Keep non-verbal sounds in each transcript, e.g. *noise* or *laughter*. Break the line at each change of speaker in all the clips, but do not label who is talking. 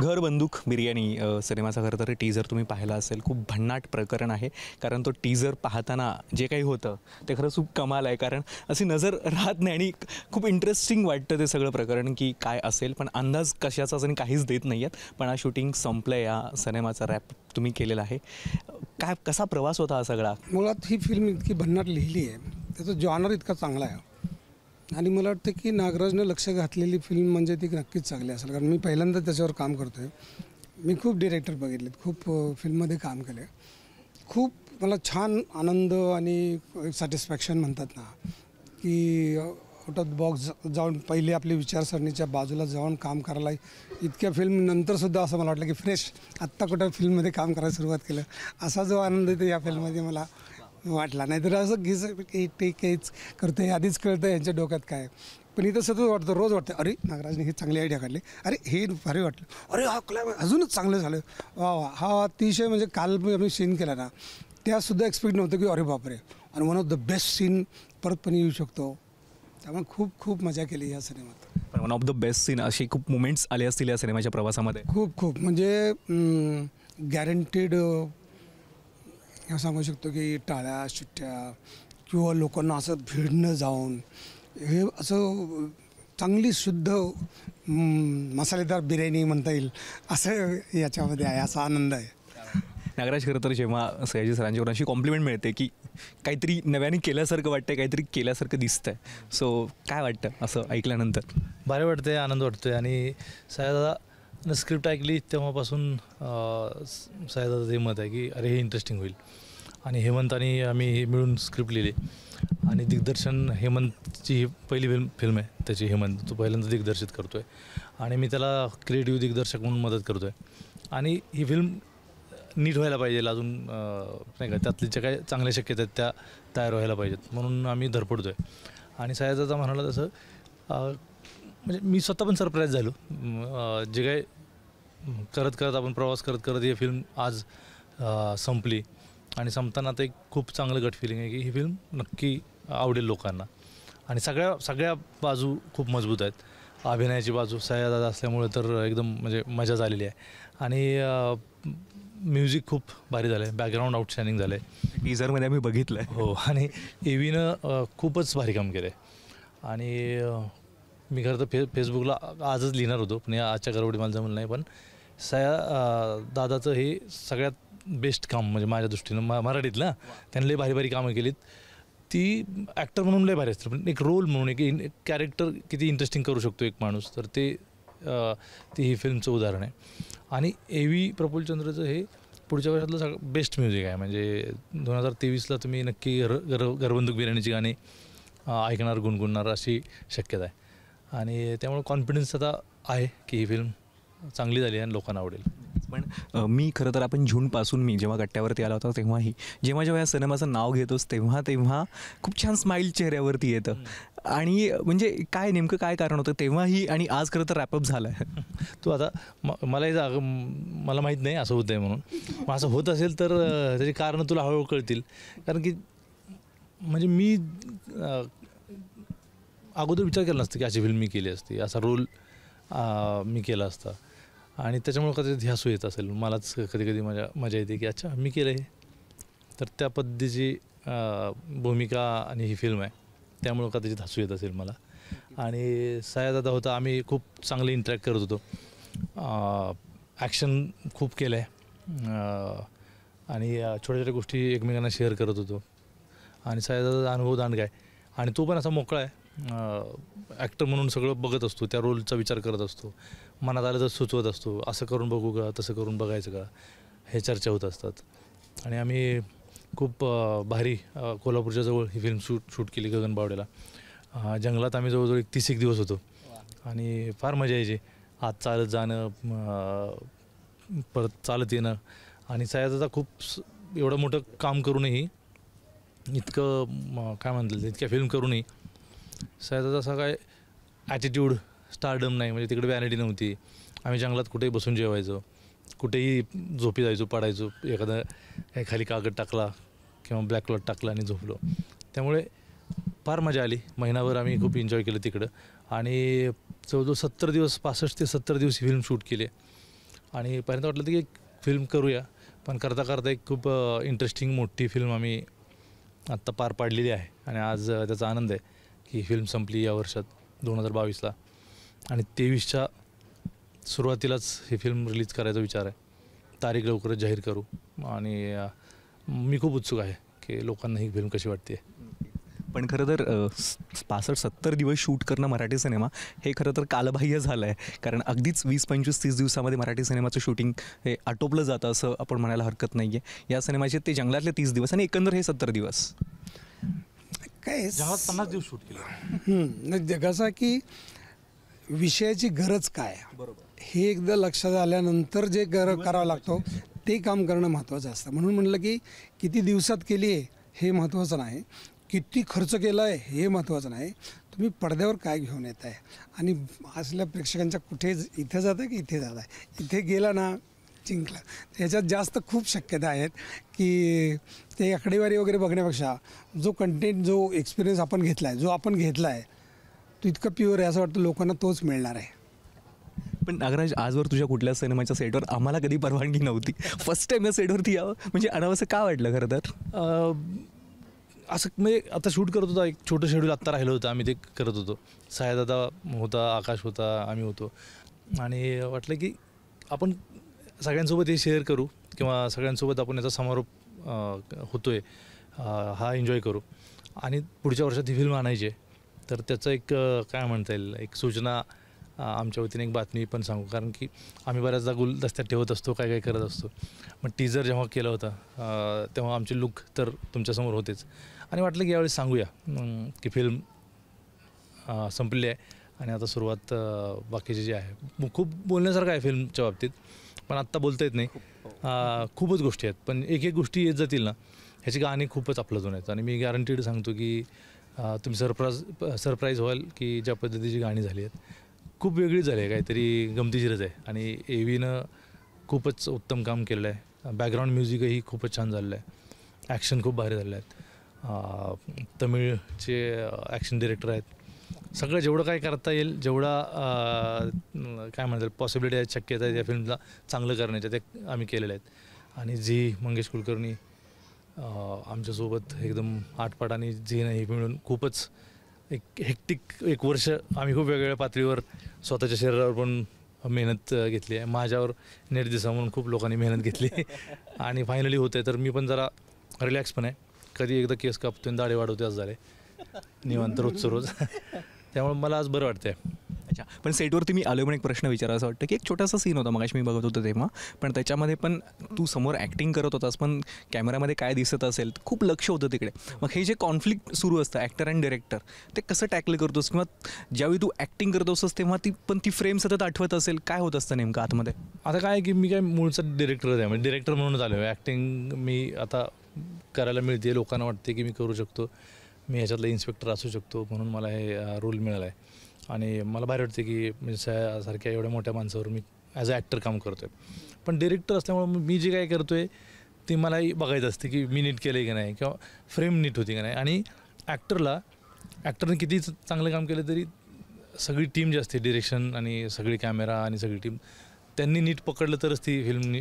घर बंदूक बिर्याणी सिनेमाचा खरं तर टीझर तुम्ही पाहिला असेल खूप भन्नाट प्रकरण आहे कारण तो टीझर पाहताना जे काही होतं ते खरंच खूप कमाल आहे कारण अशी नजर राहत नाही आणि खूप इंटरेस्टिंग वाटतं ते सगळं प्रकरण की काय असेल पण अंदाज कशाचाच आणि काहीच देत नाही आहेत पण हा शूटिंग संपलं या सिनेमाचा रॅप तुम्ही केलेला आहे काय कसा प्रवास होता हा सगळा
मुळात ही फिल्म इतकी भन्नाट लिहिली आहे त्याचा जॉनर इतका चांगला आहे आणि मला वाटतं की नागराजनं लक्ष घातलेली फिल्म म्हणजे ती नक्कीच चांगली असेल कारण मी पहिल्यांदा त्याच्यावर काम करतो आहे मी खूप डिरेक्टर बघितलेत खूप फिल्ममध्ये काम केले खूप मला छान आनंद आणि सॅटिस्फॅक्शन म्हणतात ना की आउट ऑफ बॉक्स जाऊन पहिले आपली विचारसरणीच्या बाजूला जाऊन काम करायला इतक्या फिल्म नंतरसुद्धा असं मला वाटलं की फ्रेश आत्ता कुठं फिल्ममध्ये काम करायला सुरुवात केलं असा जो आनंद येतो या फिल्ममध्ये मला वाटला तर असं घिस ठीक हेच करतं हे आधीच कळतं यांच्या डोक्यात काय पण इथं सतत वाटतं रोज वाटतं अरे नागराजने हे चांगली आयडिया काढली अरे हे भारी वाटलं अरे हा क्लाय अजूनच चांगलं झालं वा वा हा अतिशय म्हणजे काल आम्ही सीन केला ना त्यासुद्धा एक्सपेक्ट नव्हतं की अरे बापरे आणि one of the best scene परत पण येऊ शकतो त्यामुळे खूप खूप मजा केली या सिनेमात
one of the best scene असे खूप मुमेंट्स आले असतील या सिनेमाच्या प्रवासामध्ये
खूप खूप म्हणजे गॅरंटीड किंवा सांगू शकतो की टाळ्या शिट्ट्या किंवा लोकांना असं भिडणं जाऊन हे असं चांगली शुद्ध मसालेदार बिर्याणी म्हणता येईल असं याच्यामध्ये आहे असा आनंद आहे
नागराज खरं तर जेव्हा सयाजी सरांच्याकडून अशी कॉम्प्लिमेंट मिळते की काहीतरी नव्याने केल्यासारखं वाटतं काहीतरी केल्यासारखं दिसतं आहे सो
काय वाटतं असं ऐकल्यानंतर बरं वाटतंय आनंद वाटतो आणि सयाजा आणि स्क्रिप्ट ऐकली तेव्हापासून सायदाचं हे मत आहे की अरे हे इंटरेस्टिंग होईल आणि हेमंत आणि आम्ही हे मिळून स्क्रिप्ट लिहिली आणि दिग्दर्शन हेमंतची ही पहिली फिल्म फिल्म आहे त्याची हेमंत तो पहिल्यांदा दिग्दर्शित करतो आहे आणि मी त्याला क्रिएटिव्ह दिग्दर्शक म्हणून मदत करतो आहे आणि ही फिल्म नीट व्हायला पाहिजे अजून नाही का त्यातले ज्या काय चांगल्या शक्यता आहेत त्या तयार व्हायला पाहिजेत म्हणून आम्ही धरपडतो आहे आणि सायदाचा म्हणाला तसं म्हणजे मी स्वतः पण सरप्राईज झालो जे काय करत करत आपण प्रवास करत करत ही फिल्म आज संपली आणि संपताना ते एक खूप चांगलं गट फिलिंग आहे की ही फिल्म नक्की आवडेल लोकांना आणि सगळ्या सगळ्या बाजू खूप मजबूत आहेत अभिनयाची बाजू सह्यादादा असल्यामुळे तर एकदम म्हणजे मजा झालेली आहे आणि म्युझिक खूप भारी झालं आहे बॅकग्राऊंड आउटस्टँडिंग झालं आहे टीझरमध्ये आम्ही बघितलं आहे हो आणि एवीनं खूपच भारी काम केलं आहे आणि मी खरं तर फे फेसबुकला आजच लिहिणार होतो पण या आजच्या गरवडी मला जमलं नाही पण सया दादाचं हे सगळ्यात बेस्ट काम म्हणजे माझ्या दृष्टीनं म मराठीतलं त्यांनी लय भारी भारी कामं केलीत ती ॲक्टर म्हणून लय भारी असते पण एक रोल म्हणून एक कॅरेक्टर किती इंटरेस्टिंग करू शकतो एक माणूस तर ते ती ही फिल्मचं उदाहरण आहे आणि ए व्ही प्रफुलचंद्रचं हे पुढच्या वर्षातलं सगळं बेस्ट म्युझिक आहे म्हणजे दोन हजार तेवीसला तुम्ही नक्की घर घर घरबंदूक बिर्याणीची गाणी ऐकणार गुणगुणणार अशी शक्यता आहे आणि त्यामुळे कॉन्फिडन्स आता आहे की ही फिल्म चांगली झाली आणि लोकांना आवडेल पण मी
खरं तर आपण जूनपासून मी जेव्हा कट्ट्यावरती आला होता तेव्हाही जेव्हा जेव्हा या सिनेमाचं नाव घेतोस तेव्हा तेव्हा खूप छान स्माईल चेहऱ्यावरती येतं आणि
म्हणजे काय नेमकं काय कारण होतं तेव्हाही आणि आज खरं तर रॅपअप झालं आहे *laughs* तू आता म मला मला माहीत नाही असं होतं आहे म्हणून मग असं होत असेल तर त्याची कारणं तुला हळूहळू कळतील कारण की म्हणजे मी अगोदर विचार केला नसता की अशी फिल्म मी केली असती असा रोल मी केला असता आणि त्याच्यामुळे कदाचित ध्यासू येत असेल मलाच कधी कधी मजा मजा येते की अच्छा मी केलं हे तर त्या पद्धतीची भूमिका आणि ही फिल्म आहे त्यामुळं कदाचित हसू येत असेल मला आणि सयादादा होता आम्ही खूप चांगले इंटरॅक्ट करत होतो ॲक्शन खूप केलं आहे आणि छोट्या छोट्या गोष्टी एकमेकांना शेअर करत होतो आणि सयादादाचा अनुभव दान काय आणि तो पण असा मोकळा आहे ॲक्टर म्हणून सगळं बघत असतो त्या रोलचा विचार करत असतो मनात आलं तर सुचवत असतो असं करून बघू का तसं करून बघायचं का हे चर्चा होत असतात आणि आम्ही खूप भारी कोल्हापूरच्या जवळ ही फिल्म शूट शूट केली गगनबावड्याला जंगलात आम्ही जवळजवळ एक तीस एक दिवस होतो आणि फार मजा यायची आत चालत जाणं परत चालत येणं आणि सयाजाचा खूप एवढं मोठं काम करूनही इतकं काय म्हणतात इतक्या फिल्म करूनही सयाचा असा काय ॲटिट्यूड स्टारडम नाही म्हणजे तिकडे वॅनिटी नव्हती आम्ही जंगलात कुठेही बसून जेवायचो कुठेही झोपी जायचो पडायचो एखादा खाली कागद टाकला किंवा ब्लॅक क्लॉट टाकला आणि झोपलो त्यामुळे फार मजा आली महिनाभर आम्ही खूप एन्जॉय केलं तिकडं आणि जवळजवळ सत्तर दिवस पासष्ट ते सत्तर दिवस फिल्म शूट केली आणि पहिल्यांदा वाटलं की फिल्म करूया पण करता करता एक खूप इंटरेस्टिंग मोठी फिल्म आम्ही आत्ता पार पाडलेली आहे आणि आज त्याचा आनंद आहे ही फिल्म संपली या वर्षात दोन हजार बावीसला आणि तेवीसच्या सुरुवातीलाच ही फिल्म रिलीज करायचा विचार आहे तारीख लवकरच जाहीर करू आणि मी खूप उत्सुक आहे की लोकांना ही फिल्म कशी वाटते पण खरं तर पासष्ट सत्तर दिवस
शूट करणं मराठी सिनेमा हे खरं तर कालबाह्य झालं आहे कारण अगदीच वीस पंचवीस तीस दिवसामध्ये मराठी सिनेमाचं शूटिंग हे आटोपलं जातं असं आपण म्हणायला हरकत नाही आहे या सिनेमाचे ते जंगलातले तीस दिवस आणि एकंदर हे सत्तर दिवस
काय जहाज पन्नास दिवस शूट केलं कसं की विषयाची गरज काय हे एकदा लक्षात आल्यानंतर जे गर करावं लागतो ते काम करणं महत्त्वाचं असतं म्हणून म्हटलं की किती दिवसात केली आहे हे महत्त्वाचं नाही किती खर्च केला आहे हे महत्त्वाचं नाही तुम्ही पडद्यावर काय घेऊन येत आहे आणि असल्या प्रेक्षकांच्या कुठे इथे जात आहे की इथे जात आहे इथे गेला ना जिंकला त्याच्यात जास्त खूप शक्यता आहेत की ते आकडेवारी वगैरे बघण्यापेक्षा जो कंटेंट जो एक्सपिरियन्स आपण घेतला आहे जो आपण घेतला आहे तो इतकं प्युअर आहे असं वाटतं लोकांना तोच मिळणार आहे
पण नागराज आजवर तुझ्या कुठल्या सिनेमाच्या सेटवर आम्हाला कधी परवानगी नव्हती फर्स्ट टाईम या सेटवरती यावं म्हणजे अनावसं का वाटलं खरं तर
असं म्हणजे आता शूट करत होता एक छोटं शेड्यूल आत्ता राहिलं होतं आम्ही ते करत होतो दादा होता आकाश होता आम्ही होतो आणि वाटलं की आपण सगळ्यांसोबत हे शेअर करू किंवा सगळ्यांसोबत आपण याचा समारोप होतो आहे हा एन्जॉय करू आणि पुढच्या वर्षात ही फिल्म आणायची आहे तर त्याचं एक काय म्हणता येईल एक सूचना आमच्या वतीने एक बातमी पण सांगू कारण की आम्ही बऱ्याचदा गुलदस्त्यात ठेवत असतो काय काय करत असतो मग टीजर जेव्हा केला होता तेव्हा आमचे लुक तर तुमच्यासमोर होतेच आणि वाटलं की यावेळी सांगूया की फिल्म संपली आहे आणि आता सुरुवात बाकीची जी आहे खूप बोलण्यासारखं आहे फिल्मच्या बाबतीत पण आत्ता बोलता येत नाही खूपच गोष्टी आहेत पण एक एक गोष्टी येत जातील ना ह्याची गाणी खूपच आपलं जुन आहेत आणि मी गॅरंटीड सांगतो की तुम्ही सरप्राईज सरप्राईज व्हाल की ज्या पद्धतीची गाणी झाली आहेत खूप वेगळी झाली आहे काहीतरी गमतीशीरच आहे आणि ए व्हीनं खूपच उत्तम काम केलं आहे बॅकग्राऊंड म्युझिकही खूपच छान झालेलं आहे ॲक्शन खूप भारी झालेलं आहेत तमिळचे ॲक्शन डिरेक्टर आहेत सगळं जेवढं काय करता येईल जेवढा काय म्हणतात पॉसिबिलिटी आहे शक्यता आहे या फिल्मला चांगलं करण्याच्या ते आम्ही केलेले आहेत आणि झी मंगेश कुलकर्णी आमच्यासोबत एकदम आठपाठ आणि झीनं नाही मिळून खूपच एक हेक्टिक एक वर्ष आम्ही खूप वेगवेगळ्या पातळीवर स्वतःच्या शरीरावर पण मेहनत घेतली आहे माझ्यावर नेट दिसा म्हणून खूप लोकांनी मेहनत घेतली *laughs* आणि फायनली होते तर मी पण जरा रिलॅक्स पण आहे कधी एकदा केस कापतो दाढे वाढवते असं झाले निवांत रोजचं रोज त्यामुळे मला आज बरं वाटतंय
अच्छा पण सेटवरती मी आलो पण एक प्रश्न विचारायचं वाटतं की एक छोटासा सीन होता मगाशी मी बघत होतो तेव्हा पण त्याच्यामध्ये पण तू समोर ॲक्टिंग करत होतास पण कॅमेरामध्ये काय दिसत असेल खूप लक्ष होतं तिकडे मग हे जे कॉन्फ्लिक्ट सुरू असतं ॲक्टर अँड डिरेक्टर ते कसं टॅकल करतोस किंवा ज्यावेळी तू ॲक्टिंग करत असतोस तेव्हा ती पण ती फ्रेम सतत आठवत असेल काय होत असतं नेमकं आतमध्ये
आता काय की मी काय मूळचा डिरेक्टर आहे म्हणजे डिरेक्टर म्हणून झालो ॲक्टिंग मी आता करायला मिळते लोकांना वाटते की मी करू शकतो मी ह्याच्यातला इन्स्पेक्टर असू शकतो म्हणून मला हे रोल मिळाला आहे आणि मला भारी वाटते की म्हणजे सारख्या एवढ्या मोठ्या माणसावर मी ॲज अ ॲक्टर काम करतो आहे पण डिरेक्टर असल्यामुळे मी जे काय करतो आहे ते मलाही बघायचं असते की मी नीट केलं की नाही किंवा फ्रेम नीट होती की नाही आणि ॲक्टरला ॲक्टरने किती चांगलं काम केलं तरी सगळी टीम जी असते डिरेक्शन आणि सगळी कॅमेरा आणि सगळी टीम त्यांनी नीट पकडलं तरच ती फिल्म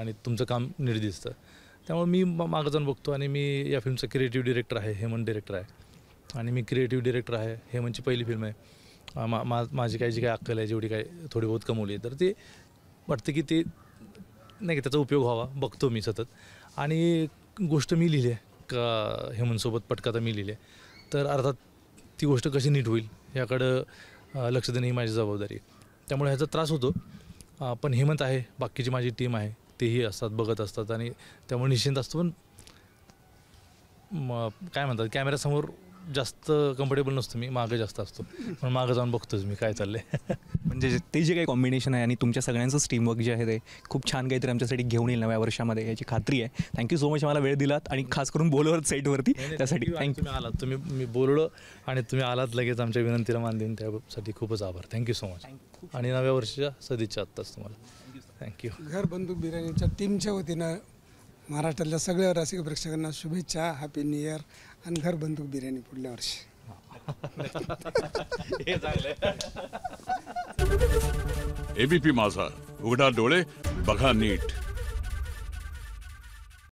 आणि तुमचं काम नीट दिसतं त्यामुळे मी मागं जाऊन बघतो आणि मी या फिल्मचा क्रिएटिव्ह डिरेक्टर आहे हेमंत डिरेक्टर आहे आणि मी क्रिएटिव्ह डिरेक्टर आहे हेमंतची पहिली फिल्म आहे मा माझी काही जी काही अक्कल आहे जेवढी काय थोडी बहुत कमवली तर ते वाटतं की ते नाही की त्याचा उपयोग व्हावा बघतो मी सतत आणि गोष्ट मी लिहिली आहे का हेमंतसोबत तर मी लिहिली आहे तर अर्थात ती गोष्ट कशी नीट होईल याकडं लक्ष देणं ही माझी जबाबदारी आहे त्यामुळे ह्याचा त्रास होतो पण हेमंत आहे बाकीची माझी टीम आहे तेही असतात बघत असतात आणि त्यामुळे निश्चिंत असतो पण म काय म्हणतात कॅमेऱ्यासमोर जास्त कम्फर्टेबल नसतो मी मागे जास्त असतो पण मागे जाऊन बघतोच मी काय चाललंय
*laughs* म्हणजे ते जे काही कॉम्बिनेशन आहे आणि तुमच्या सगळ्यांचं टीमवर्क जे आहे ते खूप छान काहीतरी आमच्यासाठी घेऊन येईल नव्या वर्षामध्ये याची खात्री आहे थँक्यू सो मच मला वेळ दिलात आणि खास करून
बोलवर साईटवरती त्यासाठी थँक्यू आलात तुम्ही मी बोललो आणि तुम्ही आलात लगेच आमच्या विनंतीला मान देऊन त्यासाठी खूपच आभार थँक्यू सो मच आणि नव्या वर्षाच्या सदिच्छा आत्ताच तुम्हाला
थँक्यू घर बंधू बिर्याणीच्या टीमच्या वतीनं महाराष्ट्रातल्या सगळ्या रसिक प्रेक्षकांना शुभेच्छा हॅपी न्यू इयर आणि घर बंधू बिर्याणी पुढल्या वर्षी *laughs* एबीपी माझा उघडा डोळे बघा नीट